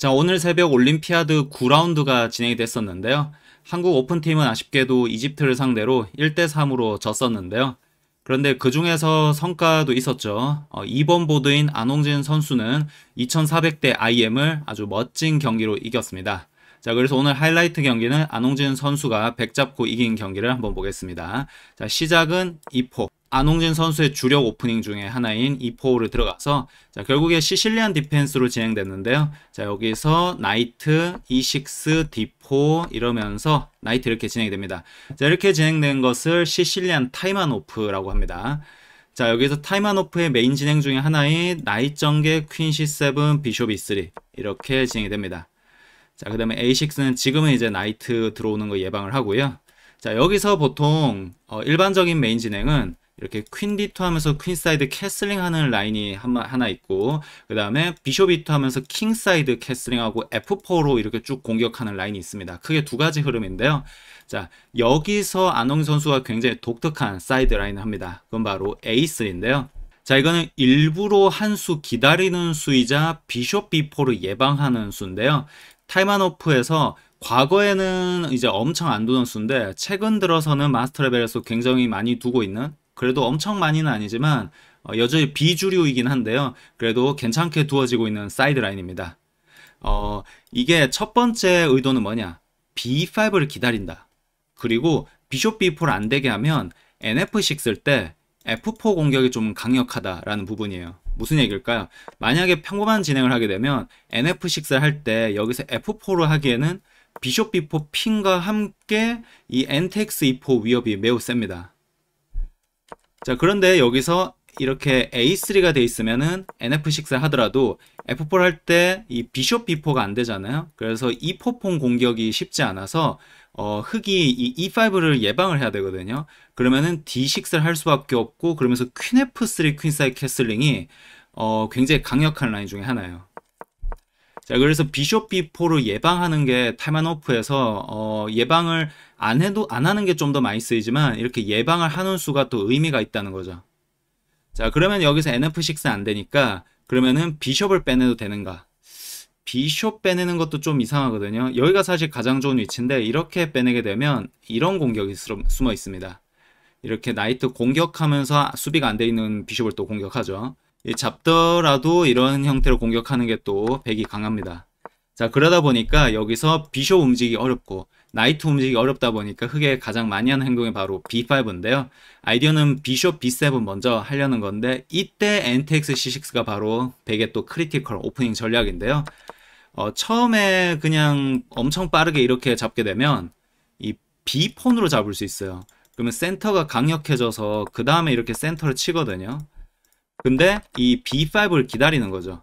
자, 오늘 새벽 올림피아드 9라운드가 진행이 됐었는데요. 한국 오픈팀은 아쉽게도 이집트를 상대로 1대3으로 졌었는데요. 그런데 그 중에서 성과도 있었죠. 어, 2번 보드인 안홍진 선수는 2400대 IM을 아주 멋진 경기로 이겼습니다. 자, 그래서 오늘 하이라이트 경기는 안홍진 선수가 100 잡고 이긴 경기를 한번 보겠습니다. 자, 시작은 2포. 안홍진 선수의 주력 오프닝 중에 하나인 2포를 들어가서 자, 결국에 시실리안 디펜스로 진행됐는데요. 자, 여기서 나이트, E6, 디포 이러면서 나이트 이렇게 진행이 됩니다. 자, 이렇게 진행된 것을 시실리안 타이만오프라고 합니다. 자 여기서 타이만오프의 메인 진행 중에 하나인 나이전계 퀸시7 비숍 E3 이렇게 진행이 됩니다. 자, 그 다음에 A6는 지금은 이제 나이트 들어오는 거 예방을 하고요. 자, 여기서 보통 어, 일반적인 메인 진행은 이렇게 퀸 D2 하면서 퀸 사이드 캐슬링 하는 라인이 하나 있고 그 다음에 비숍 B2 하면서 킹 사이드 캐슬링하고 F4로 이렇게 쭉 공격하는 라인이 있습니다. 크게 두 가지 흐름인데요. 자 여기서 안홍 선수가 굉장히 독특한 사이드 라인을 합니다. 그건 바로 A3인데요. 자 이거는 일부러 한 수 기다리는 수이자 비숍 B4를 예방하는 수인데요. 타이만오프에서 과거에는 이제 엄청 안 두던 수인데 최근 들어서는 마스터 레벨에서 굉장히 많이 두고 있는 그래도 엄청 많이는 아니지만 어, 여전히 비주류이긴 한데요. 그래도 괜찮게 두어지고 있는 사이드 라인입니다. 어, 이게 첫 번째 의도는 뭐냐? B5를 기다린다. 그리고 비숍 B4를 안 되게 하면 NF6 쓸 때 F4 공격이 좀 강력하다라는 부분이에요. 무슨 얘기일까요? 만약에 평범한 진행을 하게 되면 NF6를 할 때 여기서 F4로 하기에는 비숍 B4 핀과 함께 이 NTX E4 위협이 매우 셉니다. 자 그런데 여기서 이렇게 A3가 돼 있으면은 NF6를 하더라도 F4 를할때이 비숍 B4가 안 되잖아요. 그래서 E4폰 공격이 쉽지 않아서 어, 흑이 이 E5를 예방을 해야 되거든요. 그러면은 D6을 할 수밖에 없고 그러면서 퀸 F3 퀸사이 캐슬링이 어, 굉장히 강력한 라인 중에 하나예요. 자, 그래서 비숍 B4를 예방하는 게 탈만오프에서 어, 예방을 안 해도 안 하는 게 좀 더 많이 쓰이지만 이렇게 예방을 하는 수가 또 의미가 있다는 거죠. 자, 그러면 여기서 NF6 안 되니까 그러면은 비숍을 빼내도 되는가? 비숍 빼내는 것도 좀 이상하거든요. 여기가 사실 가장 좋은 위치인데 이렇게 빼내게 되면 이런 공격이 숨어 있습니다. 이렇게 나이트 공격하면서 아, 수비가 안 돼 있는 비숍을 또 공격하죠. 잡더라도 이런 형태로 공격하는 게 또 백이 강합니다. 자 그러다 보니까 여기서 비숍 움직이기 어렵고 나이트 움직이기 어렵다 보니까 흑의 가장 많이 하는 행동이 바로 B5인데요. 아이디어는 비숍 B7 먼저 하려는 건데 이때 NTX C6가 바로 백의또 크리티컬 오프닝 전략인데요. 어, 처음에 그냥 엄청 빠르게 이렇게 잡게 되면 이 b 폰으로 잡을 수 있어요. 그러면 센터가 강력해져서 그 다음에 이렇게 센터를 치거든요. 근데 이 B5를 기다리는 거죠.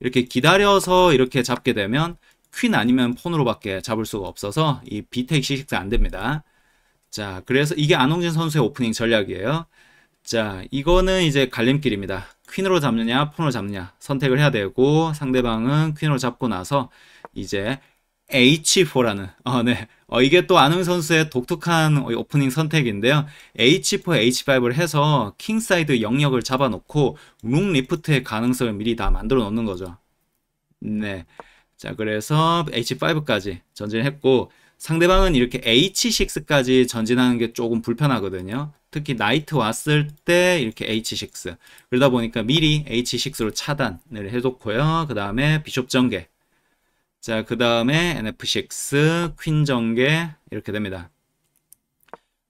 이렇게 기다려서 이렇게 잡게 되면 퀸 아니면 폰으로밖에 잡을 수가 없어서 이 B 택이크 C6안 됩니다. 자, 그래서 이게 안홍진 선수의 오프닝 전략이에요. 자 이거는 이제 갈림길입니다 퀸으로 잡느냐 폰으로 잡느냐 선택을 해야 되고 상대방은 퀸으로 잡고 나서 이제 H4라는 어, 네. 어, 이게 또 아는 선수의 독특한 오프닝 선택인데요. H4, H5를 해서 킹사이드 영역을 잡아놓고 룽 리프트의 가능성을 미리 다 만들어 놓는 거죠. 네. 자, 그래서 H5까지 전진했고 상대방은 이렇게 H6까지 전진하는 게 조금 불편하거든요. 특히 나이트 왔을 때 이렇게 H6 그러다 보니까 미리 H6로 차단을 해뒀고요. 그 다음에 비숍 전개 자, 그 다음에 NF6, 퀸 전개 이렇게 됩니다.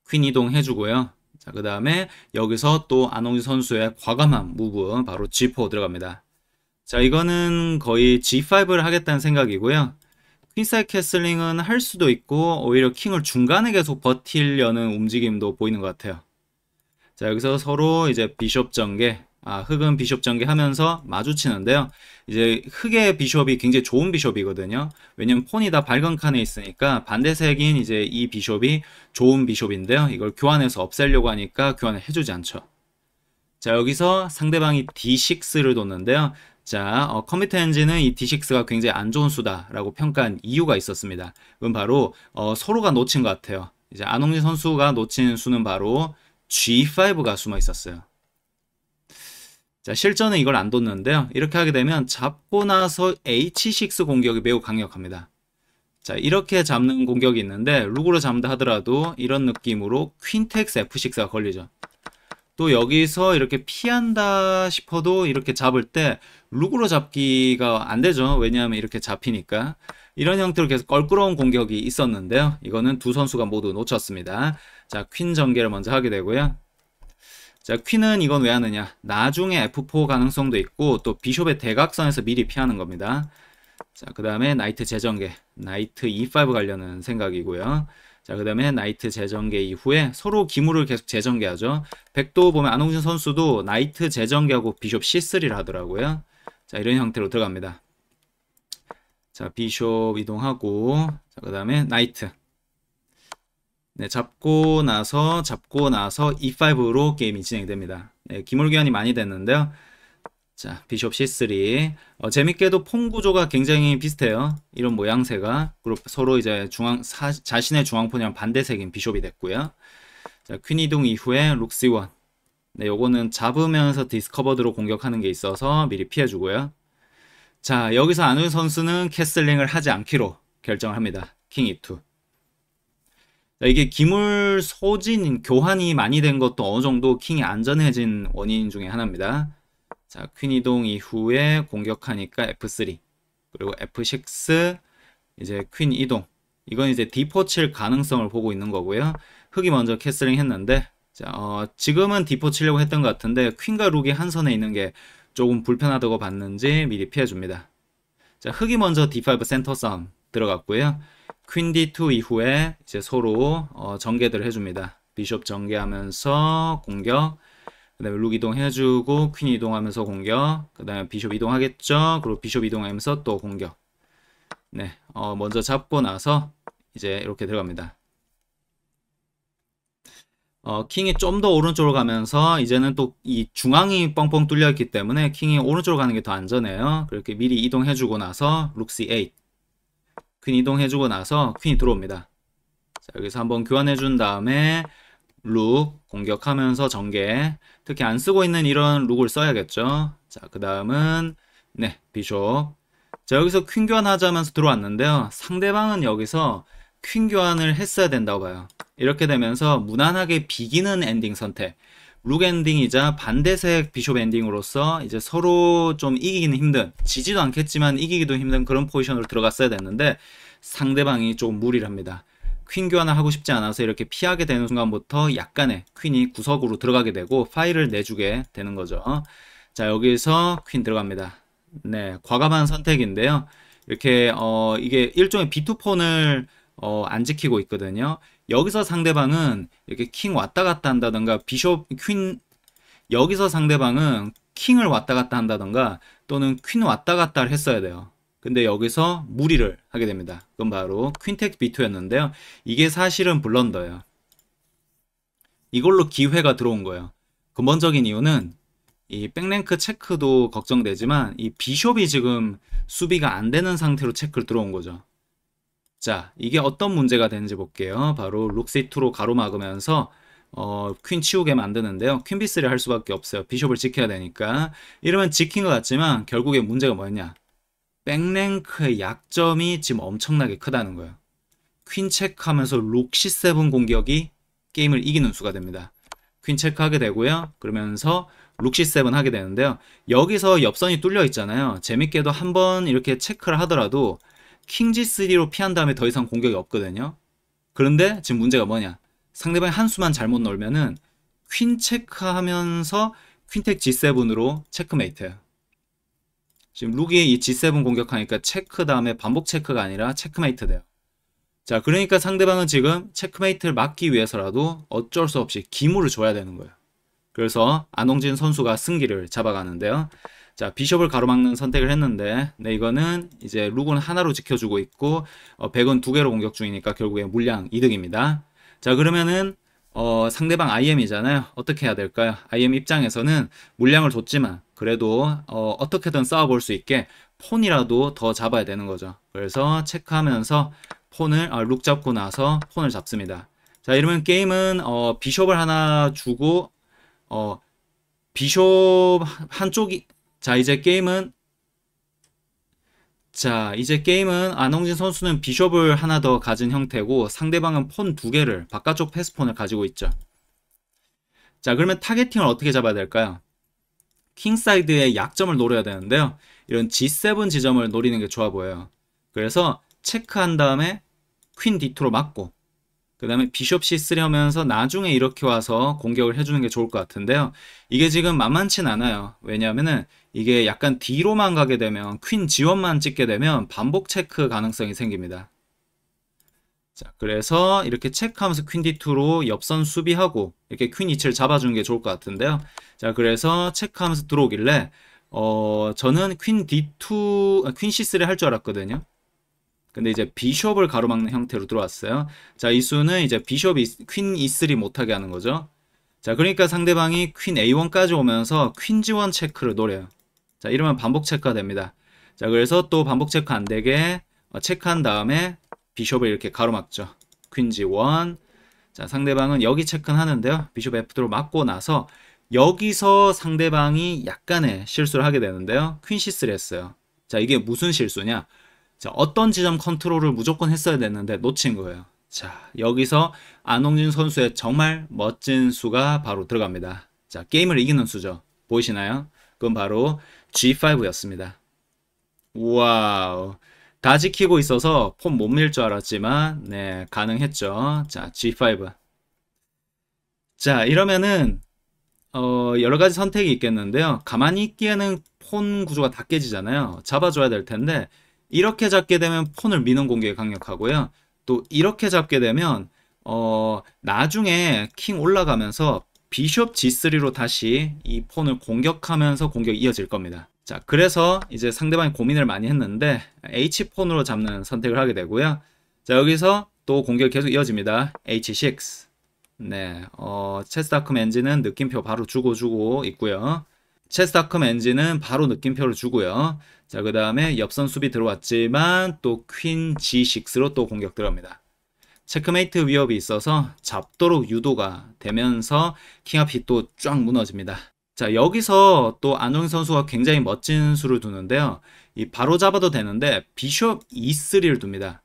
퀸 이동해주고요. 자, 그 다음에 여기서 또 안홍진 선수의 과감한 무브 바로 G4 들어갑니다. 자, 이거는 거의 G5를 하겠다는 생각이고요. 흰살 캐슬링은 할 수도 있고 오히려 킹을 중간에 계속 버틸려는 움직임도 보이는 것 같아요. 자 여기서 서로 이제 비숍 전개 아, 흑은 비숍 전개하면서 마주치는데요. 이제 흑의 비숍이 굉장히 좋은 비숍이거든요. 왜냐면 폰이 다 밝은 칸에 있으니까 반대색인 이제 이 비숍이 좋은 비숍인데요. 이걸 교환해서 없애려고 하니까 교환을 해주지 않죠. 자 여기서 상대방이 D6를 뒀는데요. 자, 어, 컴퓨터 엔진은 이 D6가 굉장히 안 좋은 수다라고 평가한 이유가 있었습니다. 그건 바로 어, 서로가 놓친 것 같아요. 이제 안홍진 선수가 놓친 수는 바로 G5가 숨어 있었어요. 자, 실전은 이걸 안 뒀는데요. 이렇게 하게 되면 잡고 나서 H6 공격이 매우 강력합니다. 자, 이렇게 잡는 공격이 있는데 룩으로 잡는다 하더라도 이런 느낌으로 퀸텍스 F6가 걸리죠. 또 여기서 이렇게 피한다 싶어도 이렇게 잡을 때 룩으로 잡기가 안 되죠. 왜냐하면 이렇게 잡히니까. 이런 형태로 계속 껄끄러운 공격이 있었는데요. 이거는 두 선수가 모두 놓쳤습니다. 자, 퀸 전개를 먼저 하게 되고요. 자, 퀸은 이건 왜 하느냐. 나중에 F4 가능성도 있고 또 비숍의 대각선에서 미리 피하는 겁니다. 자, 그 다음에 나이트 재전개, 나이트 E5 가려는 생각이고요. 자, 그 다음에 나이트 재정개 이후에 서로 기물을 계속 재정개하죠 백도 보면 안홍준 선수도 나이트 재정개하고 비숍 C3를 하더라고요. 자, 이런 형태로 들어갑니다. 자, 비숍 이동하고, 자, 그 다음에 나이트. 네, 잡고 나서, 잡고 나서 E5로 게임이 진행됩니다. 네, 기물 교환이 많이 됐는데요. 자, 비숍 C3. 어, 재밌게도 폼 구조가 굉장히 비슷해요. 이런 모양새가 그리고 서로 이제 중앙 사, 자신의 중앙폰이랑 반대색인 비숍이 됐고요. 자, 퀸 이동 이후에 룩 C1. 네, 요거는 잡으면서 디스커버드로 공격하는 게 있어서 미리 피해 주고요. 자, 여기서 아우 선수는 캐슬링을 하지 않기로 결정을 합니다. 킹 E2. 자, 이게 기물 소진 교환이 많이 된 것도 어느 정도 킹이 안전해진 원인 중에 하나입니다. 자, 퀸 이동 이후에 공격하니까 F3. 그리고 F6 이제 퀸 이동. 이건 이제 D4 칠 가능성을 보고 있는 거고요. 흑이 먼저 캐슬링 했는데 자, 어, 지금은 D4 치려고 했던 것 같은데 퀸과 룩이 한 선에 있는 게 조금 불편하다고 봤는지 미리 피해줍니다. 자, 흑이 먼저 D5 센터 싸움 들어갔고요. 퀸 D2 이후에 이제 서로 어, 전개들 해줍니다. 비숍 전개하면서 공격 그 다음에 룩 이동해주고 퀸 이동하면서 공격 그 다음에 비숍 이동하겠죠 그리고 비숍 이동하면서 또 공격 네 어, 먼저 잡고 나서 이제 이렇게 들어갑니다 어, 킹이 좀 더 오른쪽으로 가면서 이제는 또 이 중앙이 뻥뻥 뚫려 있기 때문에 킹이 오른쪽으로 가는 게 더 안전해요. 그렇게 미리 이동해 주고 나서 룩스 8. 퀸 이동해 주고 나서 퀸이 들어옵니다. 자, 여기서 한번 교환해 준 다음에 룩 공격하면서 전개 특히 안 쓰고 있는 이런 룩을 써야겠죠 자 그 다음은 네 비숍 자 여기서 퀸 교환하자면서 들어왔는데요 상대방은 여기서 퀸 교환을 했어야 된다고 봐요 이렇게 되면서 무난하게 비기는 엔딩 선택 룩 엔딩이자 반대색 비숍 엔딩으로서 이제 서로 좀 이기기는 힘든 지지도 않겠지만 이기기도 힘든 그런 포지션으로 들어갔어야 됐는데 상대방이 조금 무리랍니다 퀸 교환을 하고 싶지 않아서 이렇게 피하게 되는 순간부터 약간의 퀸이 구석으로 들어가게 되고 파일을 내주게 되는 거죠. 자 여기서 퀸 들어갑니다. 네 과감한 선택인데요. 이렇게 어 이게 일종의 비투폰을 어, 안 지키고 있거든요. 여기서 상대방은 이렇게 킹 왔다 갔다 한다던가 비숍 퀸 여기서 상대방은 킹을 왔다 갔다 한다던가 또는 퀸 왔다 갔다를 했어야 돼요. 근데 여기서 무리를 하게 됩니다. 그건 바로 퀸텍 B2였는데요. 이게 사실은 블런더예요. 이걸로 기회가 들어온 거예요. 근본적인 이유는 이 백랭크 체크도 걱정되지만 이 비숍이 지금 수비가 안 되는 상태로 체크를 들어온 거죠. 자, 이게 어떤 문제가 되는지 볼게요. 바로 룩시2로 가로막으면서 어, 퀸 치우게 만드는데요. 퀸비스를 할 수밖에 없어요. 비숍을 지켜야 되니까. 이러면 지킨 것 같지만 결국에 문제가 뭐였냐. 백랭크의 약점이 지금 엄청나게 크다는 거예요. 퀸체크 하면서 록시 세븐 공격이 게임을 이기는 수가 됩니다. 퀸체크 하게 되고요. 그러면서 록시 세븐 하게 되는데요. 여기서 옆선이 뚫려 있잖아요. 재밌게도 한번 이렇게 체크를 하더라도 킹지3로 피한 다음에 더 이상 공격이 없거든요. 그런데 지금 문제가 뭐냐. 상대방이 한 수만 잘못 놀면은퀸 체크하면서 퀸텍 G7으로 체크메이트예요. 지금 룩이 이 G7 공격하니까 체크 다음에 반복 체크가 아니라 체크메이트 돼요. 자, 그러니까 상대방은 지금 체크메이트를 막기 위해서라도 어쩔 수 없이 기물을 줘야 되는 거예요. 그래서 안홍진 선수가 승기를 잡아가는데요. 자, 비숍을 가로막는 선택을 했는데, 네, 이거는 이제 룩은 하나로 지켜주고 있고, 어, 백은 두 개로 공격 중이니까 결국에 물량 이득입니다. 자, 그러면은 어, 상대방 IM이잖아요. 어떻게 해야 될까요? IM 입장에서는 물량을 줬지만 그래도 어, 어떻게든 싸워볼 수 있게 폰이라도 더 잡아야 되는 거죠. 그래서 체크하면서 폰을 아, 룩 잡고 나서 폰을 잡습니다. 자 이러면 게임은 어, 비숍을 하나 주고 어, 비숍 한쪽이 자 이제 게임은 자 이제 게임은 안홍진 선수는 비숍을 하나 더 가진 형태고 상대방은 폰 두 개를 바깥쪽 패스폰을 가지고 있죠 자 그러면 타겟팅을 어떻게 잡아야 될까요 킹사이드의 약점을 노려야 되는데요 이런 G7 지점을 노리는 게 좋아 보여요 그래서 체크한 다음에 퀸 D2로 막고 그 다음에 비숍 C3려면서 나중에 이렇게 와서 공격을 해주는 게 좋을 것 같은데요. 이게 지금 만만치 않아요. 왜냐하면은 이게 약간 D로만 가게 되면 퀸 지원만 찍게 되면 반복 체크 가능성이 생깁니다. 자, 그래서 이렇게 체크하면서 퀸 D2로 옆선 수비하고 이렇게 퀸 E7를 잡아주는 게 좋을 것 같은데요. 자, 그래서 체크하면서 들어오길래 어, 저는 퀸 D2, 아, 퀸 C3를 할 줄 알았거든요. 근데 이제 비숍을 가로막는 형태로 들어왔어요. 자, 이 수는 이제 비숍이 퀸 E3 못하게 하는 거죠. 자, 그러니까 상대방이 퀸 A1까지 오면서 퀸 G1 체크를 노려요. 자, 이러면 반복 체크가 됩니다. 자, 그래서 또 반복 체크 안 되게 어, 체크한 다음에 비숍을 이렇게 가로막죠. 퀸 G1. 자, 상대방은 여기 체크는 하는데요. 비숍 F2로 막고 나서 여기서 상대방이 약간의 실수를 하게 되는데요. 퀸 C3 했어요. 자, 이게 무슨 실수냐? 자, 어떤 지점 컨트롤을 무조건 했어야 되는데 놓친 거예요. 자, 여기서 안홍진 선수의 정말 멋진 수가 바로 들어갑니다. 자, 게임을 이기는 수죠. 보이시나요? 그건 바로 G5였습니다. 와우. 다 지키고 있어서 폰 못 밀 줄 알았지만, 네, 가능했죠. 자, G5. 자, 이러면은, 어, 여러 가지 선택이 있겠는데요. 가만히 있기에는 폰 구조가 다 깨지잖아요. 잡아줘야 될 텐데, 이렇게 잡게 되면 폰을 민원 공격에 강력하고요. 또 이렇게 잡게 되면 어 나중에 킹 올라가면서 비숍 G3로 다시 이 폰을 공격하면서 공격이 이어질 겁니다. 자 그래서 이제 상대방이 고민을 많이 했는데 H폰으로 잡는 선택을 하게 되고요. 자 여기서 또 공격이 계속 이어집니다. H6 네, 어, 체스다크 엔진은 느낌표 바로 주고 주고 있고요. 체스닷컴 엔진은 바로 느낌표를 주고요. 자, 그 다음에 옆선 수비 들어왔지만 또 퀸 G6로 또 공격 들어갑니다. 체크메이트 위협이 있어서 잡도록 유도가 되면서 킹합이 또 쫙 무너집니다. 자, 여기서 또 안용 선수가 굉장히 멋진 수를 두는데요. 이 바로 잡아도 되는데 비숍 E3를 둡니다.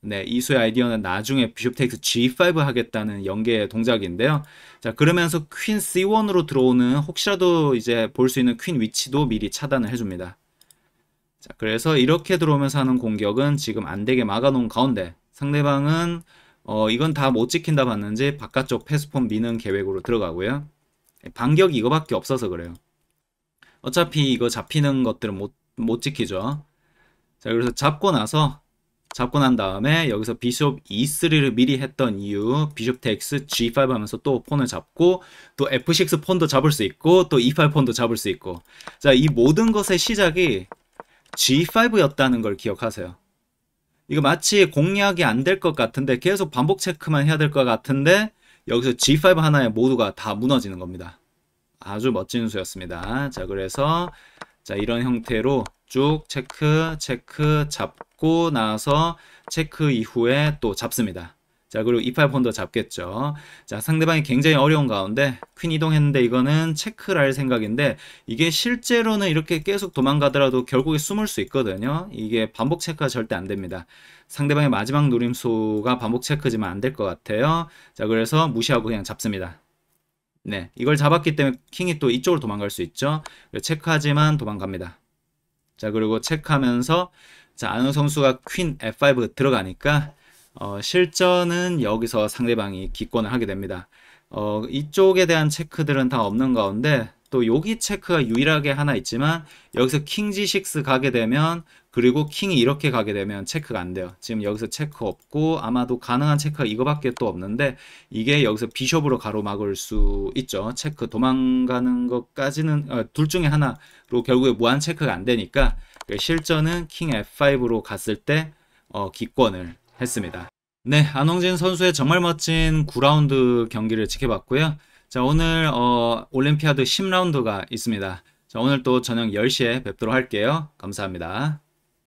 네, 이수의 아이디어는 나중에 비숍테이크 G5 하겠다는 연계 동작인데요. 자, 그러면서 퀸 C1으로 들어오는 혹시라도 이제 볼 수 있는 퀸 위치도 미리 차단을 해줍니다. 자, 그래서 이렇게 들어오면서 하는 공격은 지금 안 되게 막아놓은 가운데 상대방은 어, 이건 다 못 지킨다 봤는지 바깥쪽 패스폰 미는 계획으로 들어가고요. 예, 반격이 이거밖에 없어서 그래요. 어차피 이거 잡히는 것들은 못, 못 지키죠. 자, 그래서 잡고 나서 잡고 난 다음에 여기서 비숍 E3를 미리 했던 이유 비숍 텍스 G5 하면서 또 폰을 잡고 또 F6 폰도 잡을 수 있고 또 E5 폰도 잡을 수 있고 자 이 모든 것의 시작이 G5였다는 걸 기억하세요 이거 마치 공략이 안 될 것 같은데 계속 반복 체크만 해야 될 것 같은데 여기서 G5 하나에 모두가 다 무너지는 겁니다 아주 멋진 수였습니다 자 그래서 자 이런 형태로 쭉 체크, 체크 잡고 나서 체크 이후에 또 잡습니다. 자, 그리고 E8 폰더 잡겠죠. 자, 상대방이 굉장히 어려운 가운데 퀸 이동했는데 이거는 체크를 할 생각인데 이게 실제로는 이렇게 계속 도망가더라도 결국에 숨을 수 있거든요. 이게 반복 체크가 절대 안 됩니다. 상대방의 마지막 노림수가 반복 체크지만 안 될 것 같아요. 자, 그래서 무시하고 그냥 잡습니다. 네, 이걸 잡았기 때문에 킹이 또 이쪽으로 도망갈 수 있죠. 체크하지만 도망갑니다. 자 그리고 체크하면서 자 아는 선수가 퀸 f5 들어가니까 어, 실전은 여기서 상대방이 기권을 하게 됩니다. 어, 이쪽에 대한 체크들은 다 없는 가운데 또 여기 체크가 유일하게 하나 있지만 여기서 킹 g6 가게 되면 그리고 킹이 이렇게 가게 되면 체크가 안 돼요. 지금 여기서 체크 없고 아마도 가능한 체크가 이거밖에 또 없는데 이게 여기서 비숍으로 가로막을 수 있죠. 체크 도망가는 것까지는 어, 둘 중에 하나로 결국에 무한 체크가 안 되니까 그 실전은 킹 F5로 갔을 때 어, 기권을 했습니다. 네, 안홍진 선수의 정말 멋진 9라운드 경기를 지켜봤고요. 자, 오늘 어, 올림피아드 10라운드가 있습니다. 자, 오늘 또 저녁 10시에 뵙도록 할게요. 감사합니다.